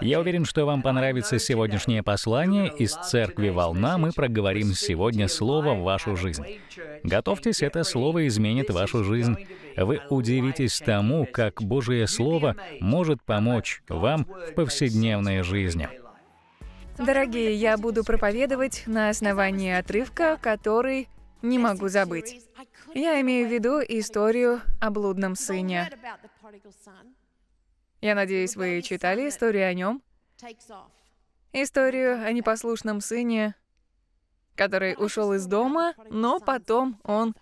Я уверен, что вам понравится сегодняшнее послание из церкви «Волна». Мы проговорим сегодня слово в вашу жизнь. Готовьтесь, это слово изменит вашу жизнь. Вы удивитесь тому, как Божие Слово может помочь вам в повседневной жизни. Дорогие, я буду проповедовать на основании отрывка, который не могу забыть. Я имею в виду историю о блудном сыне. Я надеюсь, вы читали историю о нем. Историю о непослушном сыне, который ушел из дома, но потом он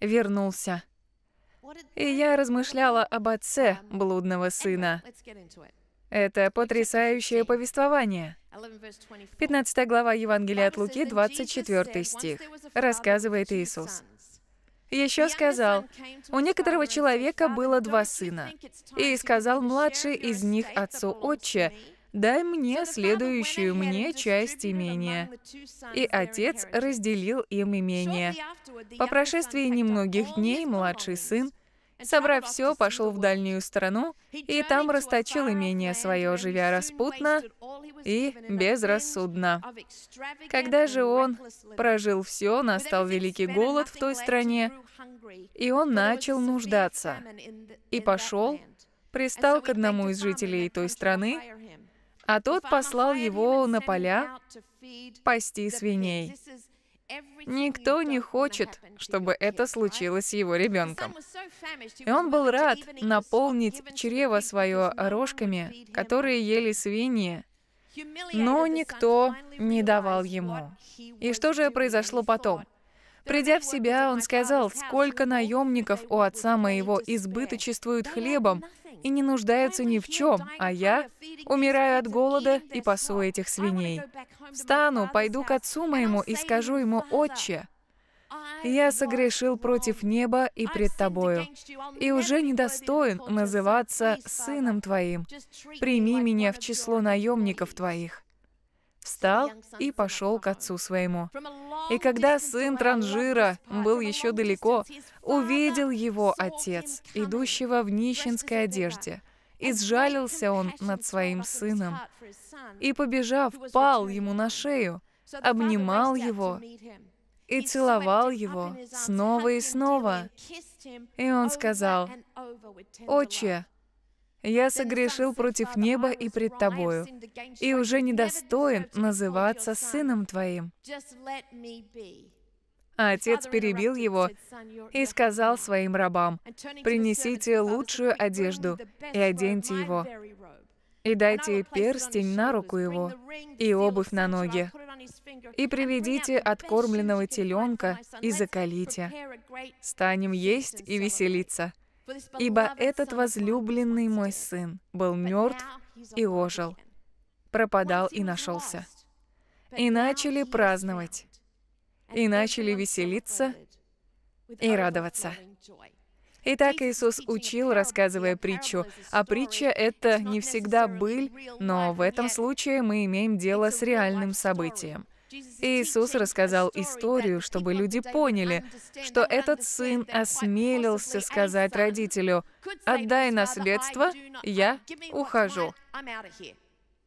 вернулся. И я размышляла об отце блудного сына. Это потрясающее повествование. 15 глава Евангелия от Луки, 24 стих, рассказывает Иисус. Еще сказал, у некоторого человека было два сына, и сказал младший из них отцу отче, «Дай мне следующую мне часть имения». И отец разделил им имение. По прошествии немногих дней младший сын Собрав все, пошел в дальнюю страну, и там расточил имение свое, живя распутно и безрассудно. Когда же он прожил все, настал великий голод в той стране, и он начал нуждаться. И пошел, пристал к одному из жителей той страны, а тот послал его на поля пасти свиней. Никто не хочет, чтобы это случилось с его ребенком. И он был рад наполнить чрево свое рожками, которые ели свиньи, но никто не давал ему. И что же произошло потом? Придя в себя, он сказал, «Сколько наемников у отца моего избыточествуют хлебом и не нуждаются ни в чем, а я умираю от голода и пасу этих свиней. Встану, пойду к отцу моему и скажу ему, «Отче, я согрешил против неба и пред тобою, и уже недостоин называться сыном твоим. Прими меня в число наемников твоих» встал и пошел к отцу своему. И когда сын Транжира был еще далеко, увидел его отец, идущего в нищенской одежде. И сжалился он над своим сыном, и, побежав, пал ему на шею, обнимал его и целовал его снова и снова. И он сказал, «Отче, я согрешил против неба и пред Тобою, и уже недостоин называться сыном Твоим». А отец перебил его и сказал своим рабам, «Принесите лучшую одежду и оденьте его, и дайте перстень на руку его и обувь на ноги, и приведите откормленного теленка и закалите. Станем есть и веселиться» ибо этот возлюбленный мой сын был мертв и ожил, пропадал и нашелся. И начали праздновать, и начали веселиться и радоваться. Итак, Иисус учил, рассказывая притчу, а притча — это не всегда быль, но в этом случае мы имеем дело с реальным событием — Иисус рассказал историю, чтобы люди поняли, что этот сын осмелился сказать родителю, «Отдай наследство, я ухожу».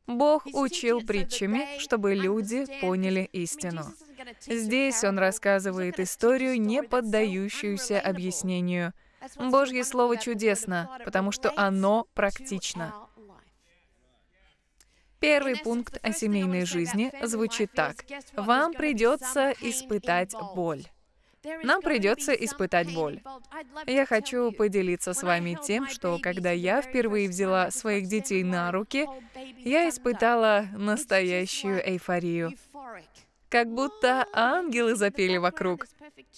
Бог учил притчами, чтобы люди поняли истину. Здесь он рассказывает историю, не поддающуюся объяснению. Божье Слово чудесно, потому что оно практично. Первый пункт о семейной жизни звучит так. Вам придется испытать боль. Нам придется испытать боль. Я хочу поделиться с вами тем, что когда я впервые взяла своих детей на руки, я испытала настоящую эйфорию. Как будто ангелы запели вокруг.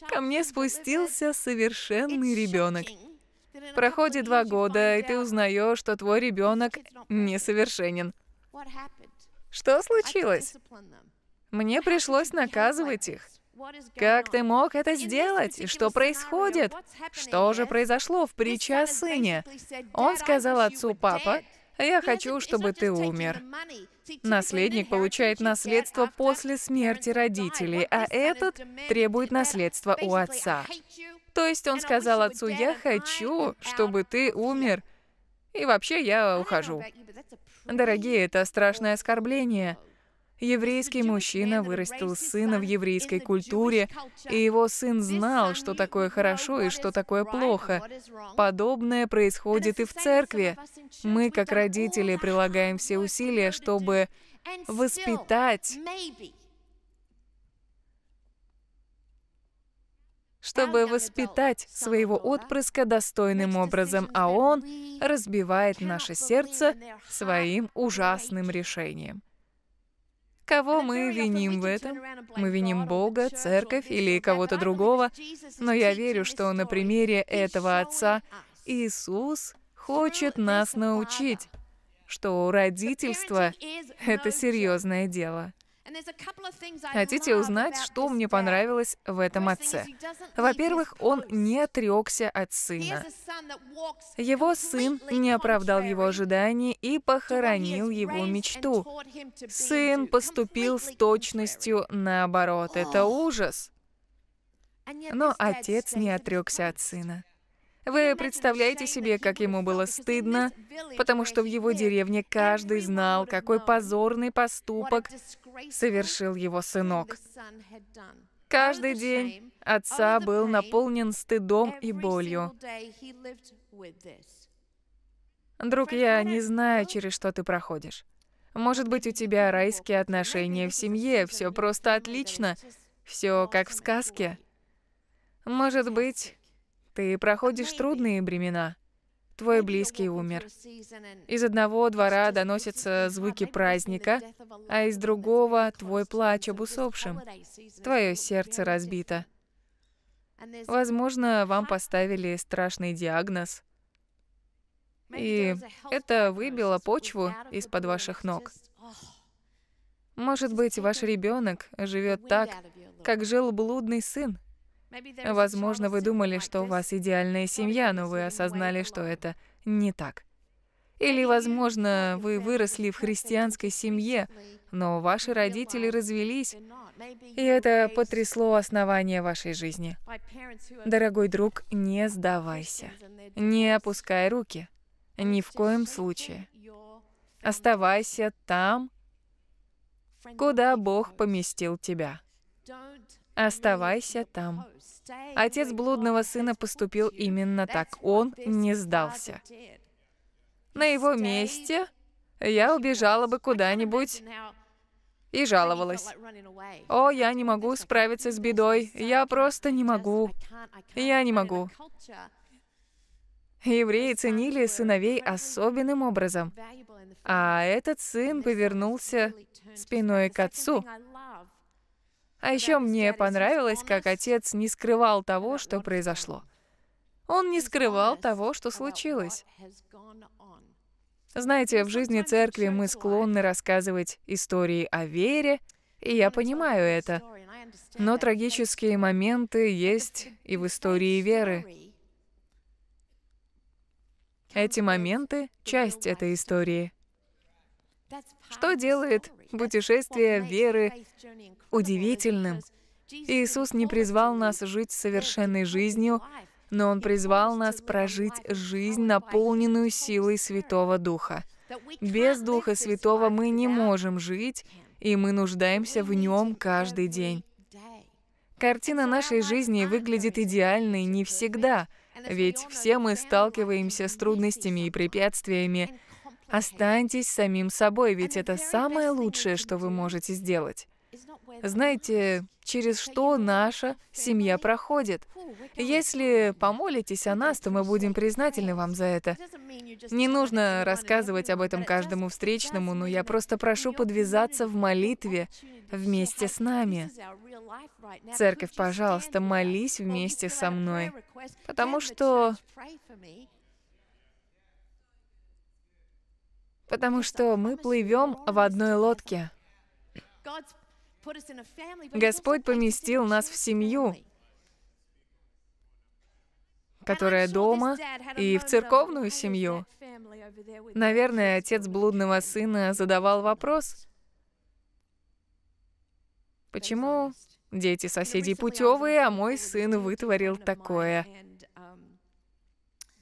Ко мне спустился совершенный ребенок. Проходит два года, и ты узнаешь, что твой ребенок несовершенен. Что случилось? Мне пришлось наказывать их. Как ты мог это сделать? И что происходит? Что же произошло в притче о сыне? Он сказал отцу, папа, я хочу, чтобы ты умер. Наследник получает наследство после смерти родителей, а этот требует наследства у отца. То есть он сказал отцу, я хочу, чтобы ты умер, и вообще я ухожу. Дорогие, это страшное оскорбление. Еврейский мужчина вырастил сына в еврейской культуре, и его сын знал, что такое хорошо и что такое плохо. Подобное происходит и в церкви. Мы, как родители, прилагаем все усилия, чтобы воспитать чтобы воспитать своего отпрыска достойным образом, а он разбивает наше сердце своим ужасным решением. Кого мы виним в этом? Мы виним Бога, церковь или кого-то другого, но я верю, что на примере этого отца Иисус хочет нас научить, что родительство — это серьезное дело. Хотите узнать, что мне понравилось в этом отце? Во-первых, он не отрекся от сына. Его сын не оправдал его ожиданий и похоронил его мечту. Сын поступил с точностью наоборот. Это ужас. Но отец не отрекся от сына. Вы представляете себе, как ему было стыдно, потому что в его деревне каждый знал, какой позорный поступок совершил его сынок. Каждый день отца был наполнен стыдом и болью. Друг, я не знаю, через что ты проходишь. Может быть, у тебя райские отношения в семье, все просто отлично, все как в сказке. Может быть, ты проходишь трудные времена твой близкий умер. Из одного двора доносятся звуки праздника, а из другого — твой плач об усопшем. Твое сердце разбито. Возможно, вам поставили страшный диагноз. И это выбило почву из-под ваших ног. Может быть, ваш ребенок живет так, как жил блудный сын, Возможно, вы думали, что у вас идеальная семья, но вы осознали, что это не так. Или, возможно, вы выросли в христианской семье, но ваши родители развелись, и это потрясло основание вашей жизни. Дорогой друг, не сдавайся. Не опускай руки. Ни в коем случае. Оставайся там, куда Бог поместил тебя. Оставайся там. Отец блудного сына поступил именно так. Он не сдался. На его месте я убежала бы куда-нибудь и жаловалась. «О, я не могу справиться с бедой. Я просто не могу. Я не могу». Евреи ценили сыновей особенным образом. А этот сын повернулся спиной к отцу. А еще мне понравилось, как отец не скрывал того, что произошло. Он не скрывал того, что случилось. Знаете, в жизни церкви мы склонны рассказывать истории о вере, и я понимаю это. Но трагические моменты есть и в истории веры. Эти моменты — часть этой истории. Что делает путешествие веры удивительным. Иисус не призвал нас жить совершенной жизнью, но Он призвал нас прожить жизнь, наполненную силой Святого Духа. Без Духа Святого мы не можем жить, и мы нуждаемся в Нем каждый день. Картина нашей жизни выглядит идеальной не всегда, ведь все мы сталкиваемся с трудностями и препятствиями, Останьтесь самим собой, ведь это самое лучшее, что вы можете сделать. Знаете, через что наша семья проходит. Если помолитесь о нас, то мы будем признательны вам за это. Не нужно рассказывать об этом каждому встречному, но я просто прошу подвязаться в молитве вместе с нами. Церковь, пожалуйста, молись вместе со мной, потому что потому что мы плывем в одной лодке. Господь поместил нас в семью, которая дома, и в церковную семью. Наверное, отец блудного сына задавал вопрос, почему дети соседей путевые, а мой сын вытворил такое.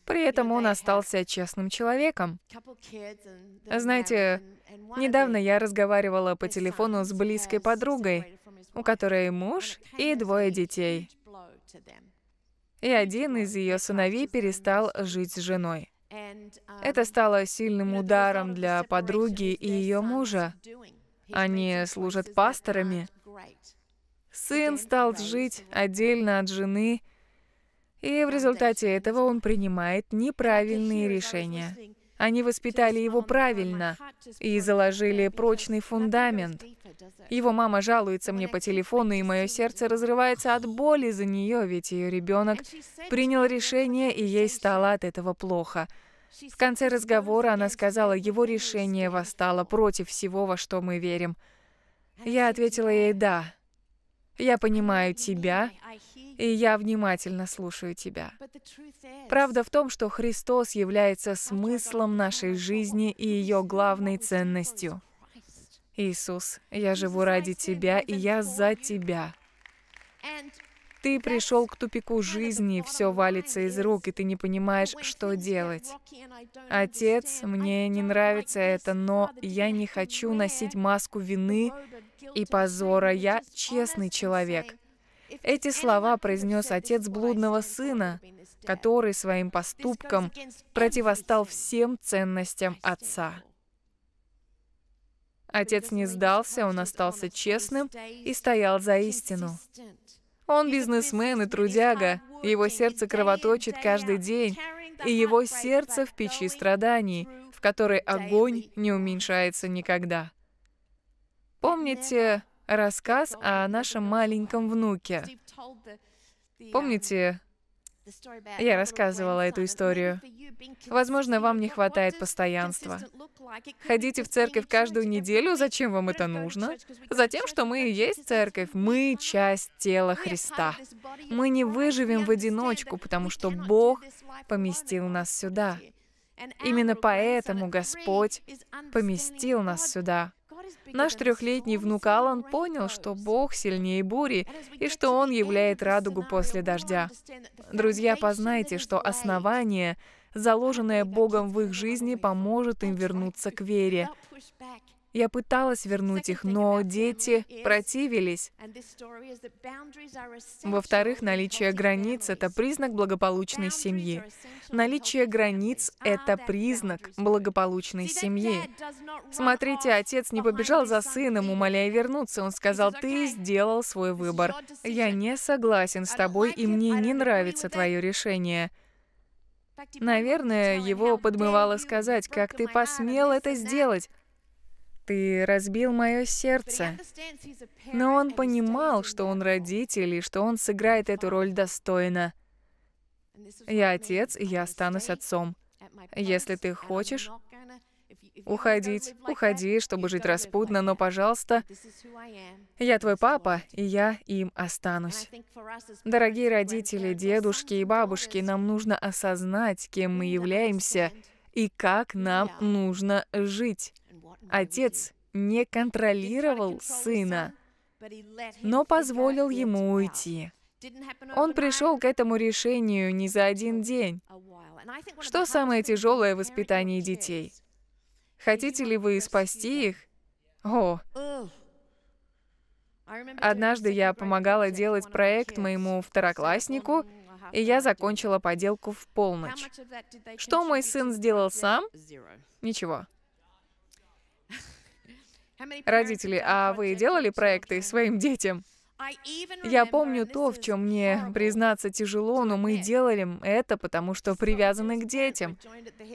При этом он остался честным человеком. Знаете, недавно я разговаривала по телефону с близкой подругой, у которой муж и двое детей. И один из ее сыновей перестал жить с женой. Это стало сильным ударом для подруги и ее мужа. Они служат пасторами. Сын стал жить отдельно от жены, и в результате этого он принимает неправильные решения. Они воспитали его правильно и заложили прочный фундамент. Его мама жалуется мне по телефону, и мое сердце разрывается от боли за нее, ведь ее ребенок принял решение, и ей стало от этого плохо. В конце разговора она сказала, его решение восстало против всего, во что мы верим. Я ответила ей «да». Я понимаю тебя, и я внимательно слушаю тебя. Правда в том, что Христос является смыслом нашей жизни и ее главной ценностью. Иисус, я живу ради Тебя, и я за Тебя. Ты пришел к тупику жизни, все валится из рук, и ты не понимаешь, что делать. Отец, мне не нравится это, но я не хочу носить маску вины и позора, я честный человек. Эти слова произнес отец блудного сына, который своим поступком противостал всем ценностям отца. Отец не сдался, он остался честным и стоял за истину. Он бизнесмен и трудяга, его сердце кровоточит каждый день, и его сердце в печи страданий, в которой огонь не уменьшается никогда. Помните рассказ о нашем маленьком внуке? Помните, я рассказывала эту историю. Возможно, вам не хватает постоянства. Ходите в церковь каждую неделю, зачем вам это нужно? Затем, что мы и есть церковь, мы часть тела Христа. Мы не выживем в одиночку, потому что Бог поместил нас сюда. Именно поэтому Господь поместил нас сюда. Наш трехлетний внук Алан понял, что Бог сильнее бури и что Он являет радугу после дождя. Друзья, познайте, что основание, заложенное Богом в их жизни, поможет им вернуться к вере. Я пыталась вернуть их, но дети противились. Во-вторых, наличие границ — это признак благополучной семьи. Наличие границ — это признак благополучной семьи. Смотрите, отец не побежал за сыном, умоляя вернуться. Он сказал, ты сделал свой выбор. Я не согласен с тобой, и мне не нравится твое решение. Наверное, его подмывало сказать, как ты посмел это сделать? ты разбил мое сердце. Но он понимал, что он родитель и что он сыграет эту роль достойно. Я отец, и я останусь отцом. Если ты хочешь уходить, уходи, чтобы жить распутно, но, пожалуйста, я твой папа, и я им останусь. Дорогие родители, дедушки и бабушки, нам нужно осознать, кем мы являемся — и как нам нужно жить. Отец не контролировал сына, но позволил ему уйти. Он пришел к этому решению не за один день. Что самое тяжелое в воспитании детей? Хотите ли вы спасти их? О! Однажды я помогала делать проект моему второкласснику, и я закончила поделку в полночь. Что мой сын сделал сам? Ничего. Родители, а вы делали проекты своим детям? Я помню то, в чем мне признаться тяжело, но мы делали это, потому что привязаны к детям.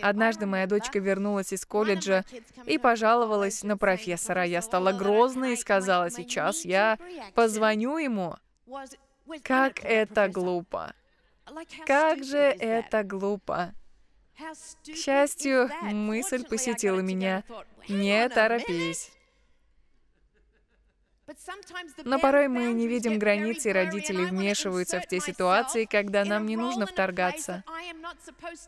Однажды моя дочка вернулась из колледжа и пожаловалась на профессора. Я стала грозной и сказала, сейчас я позвоню ему. Как это глупо. Как же это глупо. К счастью, мысль посетила меня. Не торопись. Но порой мы не видим границы, и родители вмешиваются в те ситуации, когда нам не нужно вторгаться.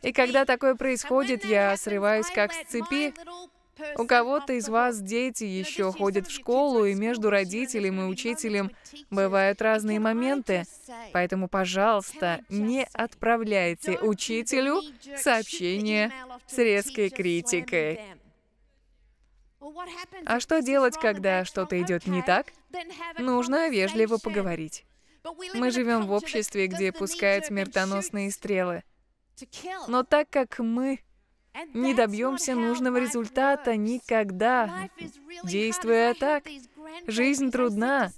И когда такое происходит, я срываюсь как с цепи у кого-то из вас дети еще ходят в школу, и между родителем и учителем бывают разные моменты. Поэтому, пожалуйста, не отправляйте учителю сообщение с резкой критикой. А что делать, когда что-то идет не так? Нужно вежливо поговорить. Мы живем в обществе, где пускают смертоносные стрелы. Но так как мы не добьемся нужного результата никогда, действуя так. Жизнь трудна.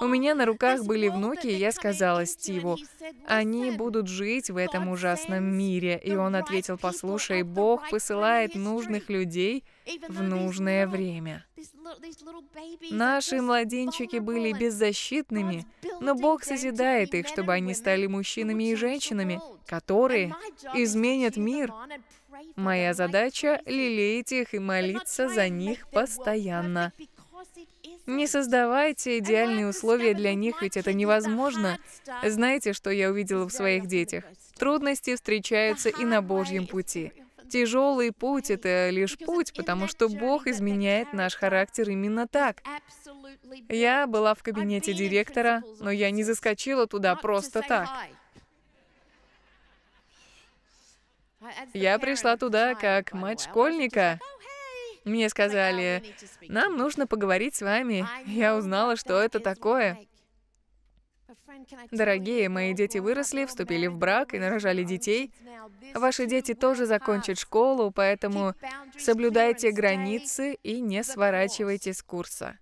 У меня на руках были внуки, и я сказала Стиву, они будут жить в этом ужасном мире. И он ответил, послушай, Бог посылает нужных людей в нужное время. Наши младенчики были беззащитными, но Бог созидает их, чтобы они стали мужчинами и женщинами, которые изменят мир. Моя задача — лелеять их и молиться за них постоянно. Не создавайте идеальные условия для них, ведь это невозможно. Знаете, что я увидела в своих детях? Трудности встречаются и на Божьем пути. Тяжелый путь — это лишь путь, потому что Бог изменяет наш характер именно так. Я была в кабинете директора, но я не заскочила туда просто так. Я пришла туда как мать школьника. Мне сказали, нам нужно поговорить с вами. Я узнала, что это такое. Дорогие, мои дети выросли, вступили в брак и нарожали детей. Ваши дети тоже закончат школу, поэтому соблюдайте границы и не сворачивайте с курса.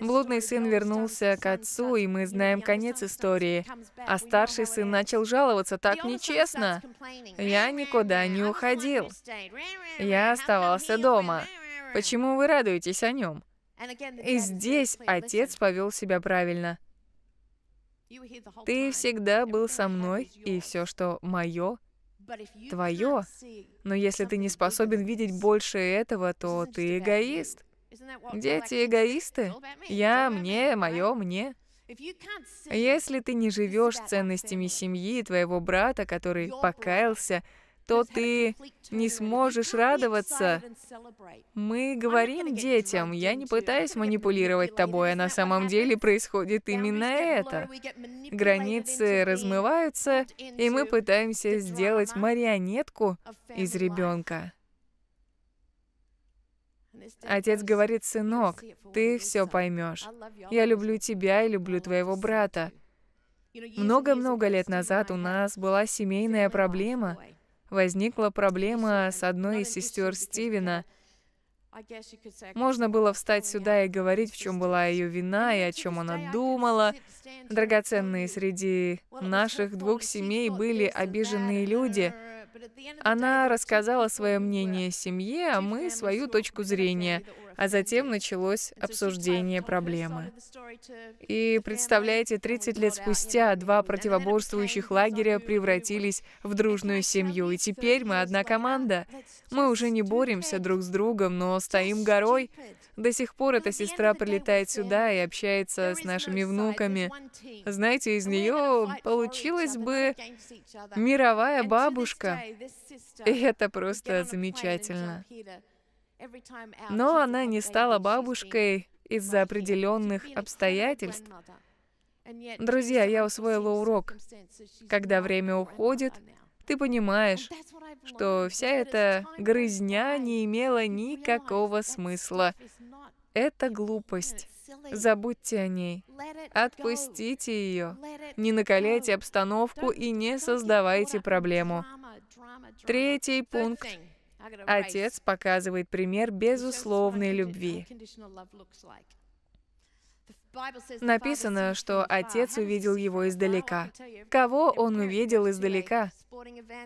Блудный сын вернулся к отцу, и мы знаем конец истории. А старший сын начал жаловаться, так нечестно. Я никуда не уходил. Я оставался дома. Почему вы радуетесь о нем? И здесь отец повел себя правильно. Ты всегда был со мной, и все, что мое, твое. Но если ты не способен видеть больше этого, то ты эгоист. Дети эгоисты. Я, мне, мое, мне. Если ты не живешь ценностями семьи твоего брата, который покаялся, то ты не сможешь радоваться. Мы говорим детям, я не пытаюсь манипулировать тобой, а на самом деле происходит именно это. Границы размываются, и мы пытаемся сделать марионетку из ребенка. Отец говорит, сынок, ты все поймешь. Я люблю тебя и люблю твоего брата. Много-много лет назад у нас была семейная проблема. Возникла проблема с одной из сестер Стивена — можно было встать сюда и говорить, в чем была ее вина и о чем она думала. Драгоценные среди наших двух семей были обиженные люди. Она рассказала свое мнение семье, а мы свою точку зрения. А затем началось обсуждение проблемы. И представляете, 30 лет спустя два противоборствующих лагеря превратились в дружную семью, и теперь мы одна команда. Мы уже не боремся друг с другом, но стоим горой. До сих пор эта сестра прилетает сюда и общается с нашими внуками. Знаете, из нее получилась бы мировая бабушка. И это просто замечательно. Но она не стала бабушкой из-за определенных обстоятельств. Друзья, я усвоила урок. Когда время уходит, ты понимаешь, что вся эта грызня не имела никакого смысла. Это глупость. Забудьте о ней. Отпустите ее. Не накаляйте обстановку и не создавайте проблему. Третий пункт Отец показывает пример безусловной любви. Написано, что отец увидел его издалека. Кого он увидел издалека?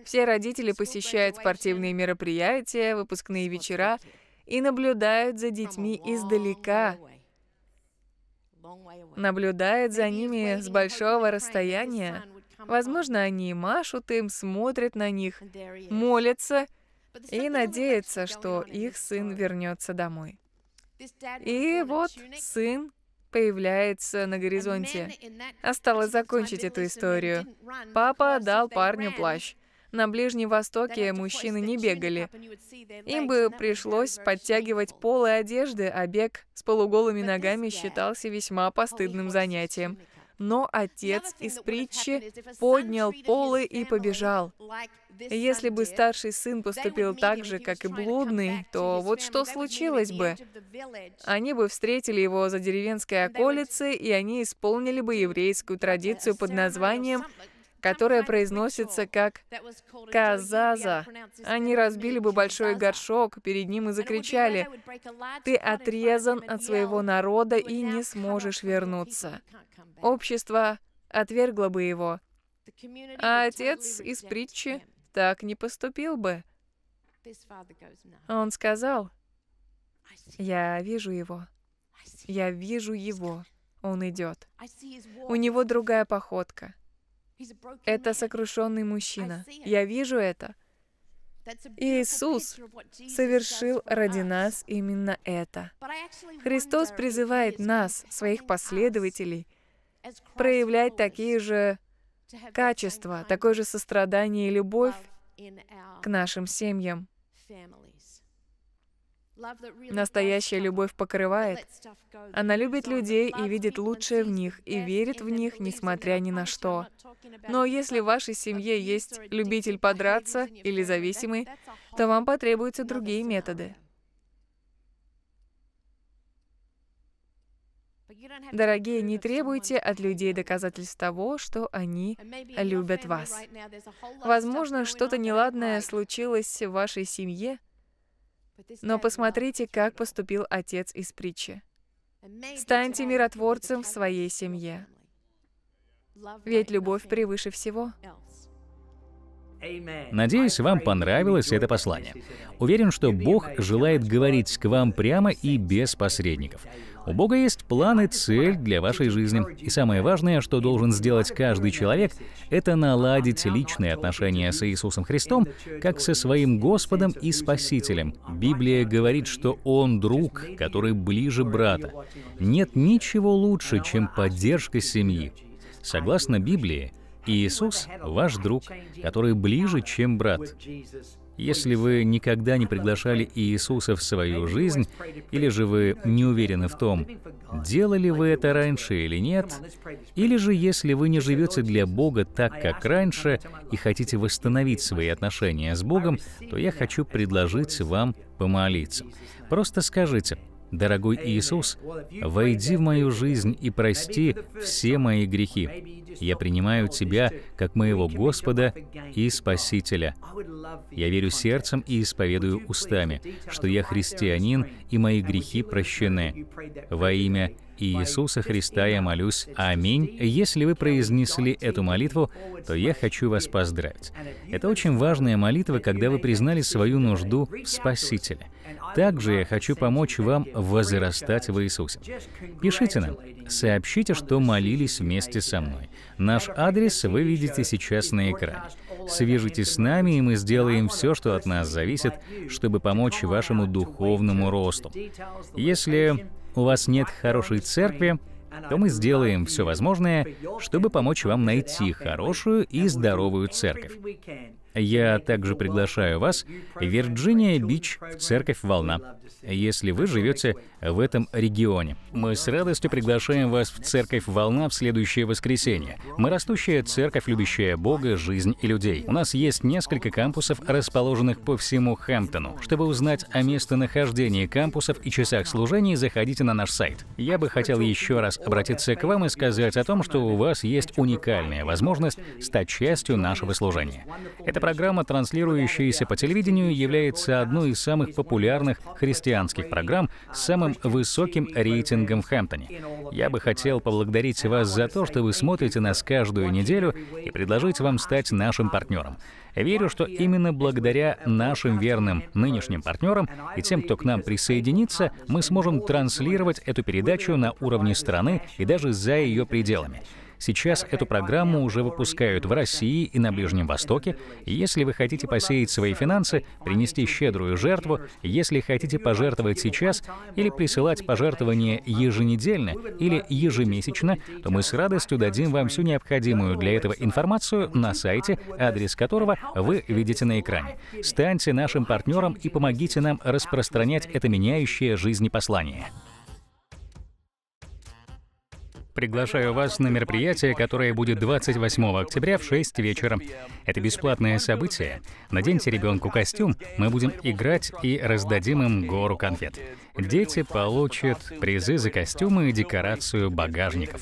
Все родители посещают спортивные мероприятия, выпускные вечера и наблюдают за детьми издалека, наблюдают за ними с большого расстояния. Возможно, они машут им, смотрят на них, молятся — и надеется, что их сын вернется домой. И вот сын появляется на горизонте. Осталось закончить эту историю. Папа дал парню плащ. На Ближнем Востоке мужчины не бегали. Им бы пришлось подтягивать полы одежды, а бег с полуголыми ногами считался весьма постыдным занятием. Но отец из притчи поднял полы и побежал. Если бы старший сын поступил так же, как и блудный, то вот что случилось бы? Они бы встретили его за деревенской околицей, и они исполнили бы еврейскую традицию под названием которое произносится как «казаза». Они разбили бы большой горшок перед ним и закричали, «Ты отрезан от своего народа и не сможешь вернуться». Общество отвергло бы его, а отец из притчи так не поступил бы. Он сказал, «Я вижу его. Я вижу его. Он идет. У него другая походка. Это сокрушенный мужчина. Я вижу это. И Иисус совершил ради нас именно это. Христос призывает нас, своих последователей, проявлять такие же качества, такое же сострадание и любовь к нашим семьям. Настоящая любовь покрывает. Она любит людей и видит лучшее в них, и верит в них, несмотря ни на что. Но если в вашей семье есть любитель подраться или зависимый, то вам потребуются другие методы. Дорогие, не требуйте от людей доказательств того, что они любят вас. Возможно, что-то неладное случилось в вашей семье, но посмотрите, как поступил отец из притчи. Станьте миротворцем в своей семье. Ведь любовь превыше всего. Надеюсь, вам понравилось это послание. Уверен, что Бог желает говорить к вам прямо и без посредников. У Бога есть план и цель для вашей жизни. И самое важное, что должен сделать каждый человек, это наладить личные отношения с Иисусом Христом, как со своим Господом и Спасителем. Библия говорит, что Он друг, который ближе брата. Нет ничего лучше, чем поддержка семьи. Согласно Библии, Иисус — ваш друг, который ближе, чем брат. Если вы никогда не приглашали Иисуса в свою жизнь, или же вы не уверены в том, делали вы это раньше или нет, или же если вы не живете для Бога так, как раньше, и хотите восстановить свои отношения с Богом, то я хочу предложить вам помолиться. Просто скажите, Дорогой Иисус, войди в мою жизнь и прости все мои грехи. Я принимаю Тебя как моего Господа и Спасителя. Я верю сердцем и исповедую устами, что я христианин и мои грехи прощены. Во имя Иисуса Христа я молюсь. Аминь. Если вы произнесли эту молитву, то я хочу вас поздравить. Это очень важная молитва, когда вы признали свою нужду в Спасителе. Также я хочу помочь вам возрастать в Иисусе. Пишите нам, сообщите, что молились вместе со мной. Наш адрес вы видите сейчас на экране. Свяжитесь с нами, и мы сделаем все, что от нас зависит, чтобы помочь вашему духовному росту. Если у вас нет хорошей церкви, то мы сделаем все возможное, чтобы помочь вам найти хорошую и здоровую церковь. Я также приглашаю вас в Вирджиния-Бич в церковь «Волна», если вы живете в этом регионе. Мы с радостью приглашаем вас в церковь «Волна» в следующее воскресенье. Мы растущая церковь, любящая Бога, жизнь и людей. У нас есть несколько кампусов, расположенных по всему Хэмптону. Чтобы узнать о местонахождении кампусов и часах служений, заходите на наш сайт. Я бы хотел еще раз обратиться к вам и сказать о том, что у вас есть уникальная возможность стать частью нашего служения. Это программа, транслирующаяся по телевидению, является одной из самых популярных христианских программ с самым высоким рейтингом в Хэмптоне. Я бы хотел поблагодарить вас за то, что вы смотрите нас каждую неделю и предложить вам стать нашим партнером. Верю, что именно благодаря нашим верным нынешним партнерам и тем, кто к нам присоединится, мы сможем транслировать эту передачу на уровне страны и даже за ее пределами. Сейчас эту программу уже выпускают в России и на Ближнем Востоке. Если вы хотите посеять свои финансы, принести щедрую жертву, если хотите пожертвовать сейчас или присылать пожертвования еженедельно или ежемесячно, то мы с радостью дадим вам всю необходимую для этого информацию на сайте, адрес которого вы видите на экране. Станьте нашим партнером и помогите нам распространять это меняющее жизни послание. Приглашаю вас на мероприятие, которое будет 28 октября в 6 вечера. Это бесплатное событие. Наденьте ребенку костюм, мы будем играть и раздадим им гору конфет. Дети получат призы за костюмы и декорацию багажников.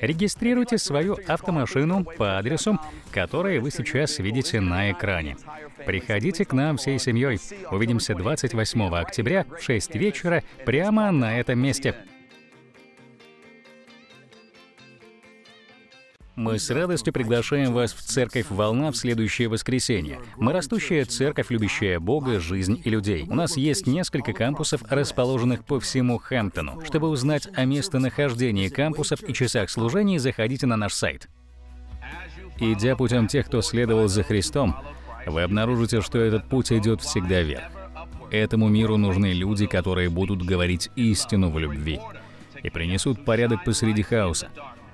Регистрируйте свою автомашину по адресу, который вы сейчас видите на экране. Приходите к нам всей семьей. Увидимся 28 октября в 6 вечера прямо на этом месте. Мы с радостью приглашаем вас в церковь «Волна» в следующее воскресенье. Мы растущая церковь, любящая Бога, жизнь и людей. У нас есть несколько кампусов, расположенных по всему Хэмптону. Чтобы узнать о местонахождении кампусов и часах служений, заходите на наш сайт. Идя путем тех, кто следовал за Христом, вы обнаружите, что этот путь идет всегда вверх. Этому миру нужны люди, которые будут говорить истину в любви и принесут порядок посреди хаоса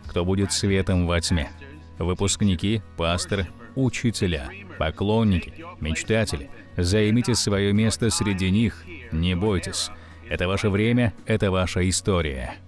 кто будет светом во тьме. Выпускники, пастор, учителя, поклонники, мечтатели, займите свое место среди них, не бойтесь. Это ваше время, это ваша история.